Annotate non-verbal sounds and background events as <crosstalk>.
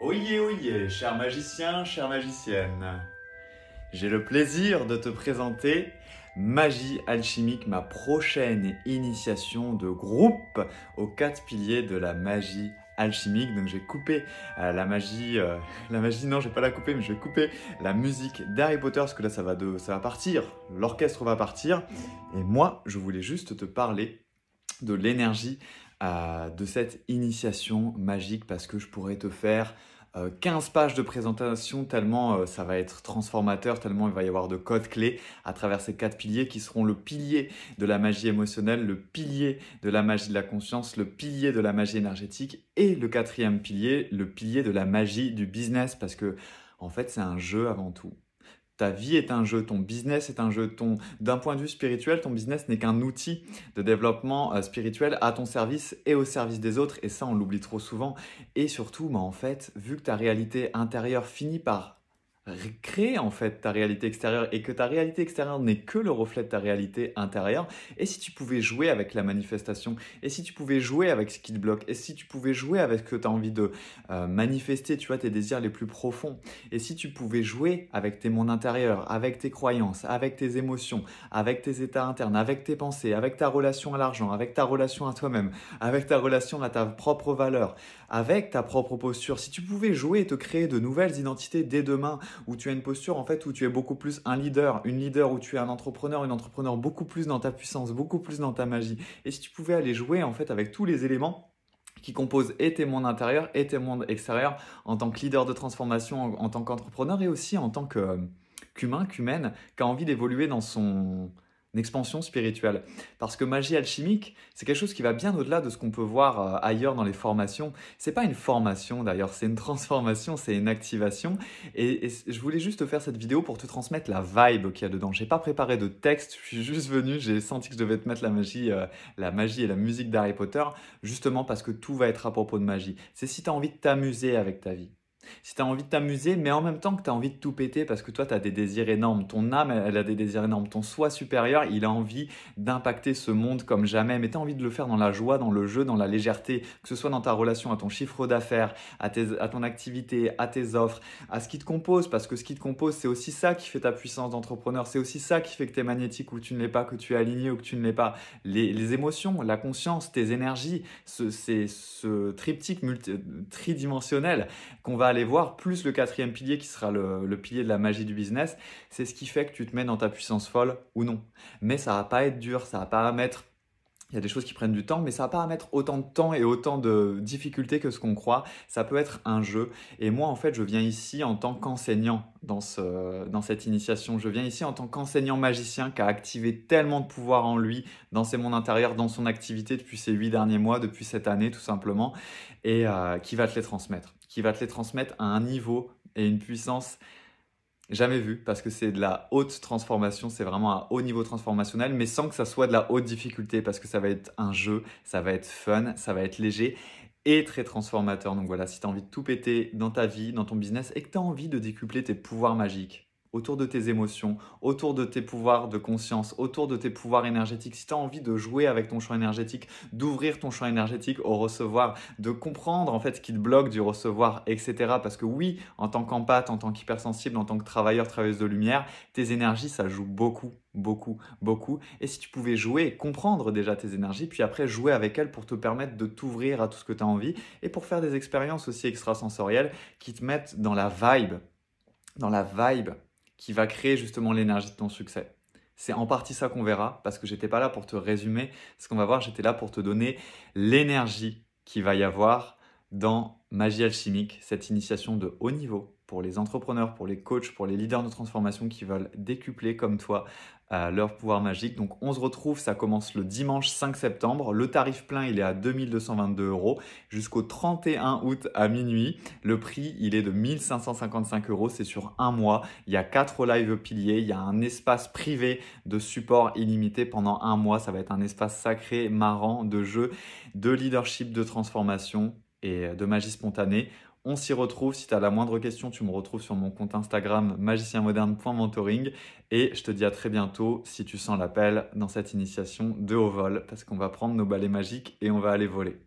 Oye, oye, cher magicien, chère magicienne. J'ai le plaisir de te présenter Magie alchimique, ma prochaine initiation de groupe aux quatre piliers de la magie alchimique. Donc j'ai coupé euh, la magie, euh, <laughs> la magie non, j'ai pas la coupé, mais je vais couper la musique d'Harry Potter parce que là ça va de, ça va partir, l'orchestre va partir. Et moi, je voulais juste te parler de l'énergie de cette initiation magique parce que je pourrais te faire 15 euh, pages de présentation tellement euh, ça va être transformateur, tellement il va y avoir de codes clés à travers ces quatre piliers qui seront le pilier de la magie émotionnelle, le pilier de la magie de la conscience, le pilier de la magie énergétique et le quatrième pilier, le pilier de la magie du business parce que en fait c'est un jeu avant tout. Ta vie est un jeu, ton business est un jeu, ton d'un point de vue spirituel, ton business n'est qu'un outil de développement euh, spirituel à ton service et au service des autres et ça on l'oublie trop souvent et surtout mais bah, en fait, vu que ta réalité intérieure finit par créer, en fait ta réalité extérieure et que ta réalité extérieure n'est que le reflet de ta réalité intérieure. Et si tu pouvais jouer avec la manifestation, et si tu pouvais jouer avec ce qui te bloque, et si tu pouvais jouer avec ce que tu as envie de euh, manifester, tu vois, tes désirs les plus profonds, et si tu pouvais jouer avec tes mondes intérieurs, avec tes croyances, avec tes émotions, avec tes états internes, avec tes pensées, avec ta relation à l'argent, avec ta relation à toi-même, avec ta relation à ta propre valeur, avec ta propre posture, si tu pouvais jouer et te créer de nouvelles identités dès demain, où tu as une posture en fait où tu es beaucoup plus un leader, une leader où tu es un entrepreneur, une entrepreneur beaucoup plus dans ta puissance, beaucoup plus dans ta magie. Et si tu pouvais aller jouer en fait avec tous les éléments qui composent et tes mondes intérieurs et tes mondes extérieurs en tant que leader de transformation, en, tant qu'entrepreneur et aussi en tant que euh, qu'humain, qu'humaine, qui a envie d'évoluer dans son une expansion spirituelle. Parce que magie alchimique, c'est quelque chose qui va bien au-delà de ce qu'on peut voir euh, ailleurs dans les formations. C'est pas une formation d'ailleurs, c'est une <laughs> transformation, c'est une activation. Et, je voulais juste faire cette vidéo pour te transmettre la vibe qu'il y a dedans. J'ai pas préparé de texte, je suis juste venu, j'ai senti que je devais te mettre la magie, euh, la magie et la musique d'Harry Potter, justement parce que tout va être à propos de magie. C'est si tu as envie de t'amuser avec ta vie. Si tu as envie de t'amuser, mais en même temps que tu as envie de tout péter parce que toi, tu as des désirs énormes. Ton âme, elle a des désirs énormes. Ton soi supérieur, il a envie d'impacter ce monde comme jamais. Mais tu as envie de le faire dans la joie, dans le jeu, dans la légèreté, que ce soit dans ta relation à ton chiffre d'affaires, à, à ton activité, à tes offres, à ce qui te compose. Parce que ce qui te compose, c'est aussi ça qui fait ta puissance d'entrepreneur. C'est aussi ça qui fait que tu es magnétique ou que tu ne l'es pas, que tu es aligné ou que tu ne l'es pas. Les, les, émotions, la conscience, tes énergies, c'est ce, ce triptyque tridimensionnel qu'on va aller voir, plus le quatrième pilier qui sera le, pilier de la magie du business, c'est ce qui fait que tu te mets dans ta puissance folle ou non. Mais ça va pas être dur, ça va pas mettre il y a des choses qui prennent du temps, mais ça va pas à mettre autant de temps et autant de difficultés que ce qu'on croit. Ça peut être un jeu. Et moi, en fait, je viens ici en tant qu'enseignant dans, cette initiation. Je viens ici en tant qu'enseignant magicien qui a activé tellement de pouvoir en lui, dans ses mondes intérieurs, dans son activité depuis ces huit derniers mois, depuis cette année, tout simplement, et euh, qui va te les transmettre. Qui va te les transmettre à un niveau et une puissance Jamais vu, parce que c'est de la haute transformation, c'est vraiment à haut niveau transformationnel, mais sans que ça soit de la haute difficulté, parce que ça va être un jeu, ça va être fun, ça va être léger et très transformateur. Donc voilà, si tu as envie de tout péter dans ta vie, dans ton business, et que tu as envie de décupler tes pouvoirs magiques, autour de tes émotions, autour de tes pouvoirs de conscience, autour de tes pouvoirs énergétiques. Si tu as envie de jouer avec ton champ énergétique, d'ouvrir ton champ énergétique au recevoir, de comprendre en fait ce qui te bloque du recevoir, etc. Parce que oui, en tant qu'empathe, en tant qu'hypersensible, en tant que travailleur, travailleuse de lumière, tes énergies, ça joue beaucoup beaucoup, beaucoup. Et si tu pouvais jouer, comprendre déjà tes énergies, puis après jouer avec elles pour te permettre de t'ouvrir à tout ce que tu as envie et pour faire des expériences aussi extrasensorielles qui te mettent dans la vibe, dans la vibe qui va créer justement l'énergie de ton succès. C'est en partie ça qu'on verra, parce que j'étais pas là pour te résumer ce qu'on va voir, j'étais là pour te donner l'énergie qui va y avoir dans Magie Alchimique, cette initiation de haut niveau pour les entrepreneurs, pour les coachs, pour les leaders de transformation qui veulent décupler comme toi euh, leur pouvoir magique. Donc on se retrouve, ça commence le dimanche 5 septembre. Le tarif plein, il est à 2222 euros jusqu'au 31 août à minuit. Le prix, il est de 1555 euros, c'est sur un mois. Il y a quatre lives piliers, il y a un espace privé de support illimité pendant un mois. Ça va être un espace sacré, marrant, de jeu, de leadership, de transformation et de magie spontanée. On s'y retrouve. Si tu as la moindre question, tu me retrouves sur mon compte Instagram magicienmoderne.mentoring. Et je te dis à très bientôt si tu sens l'appel dans cette initiation de haut vol, parce qu'on va prendre nos balais magiques et on va aller voler.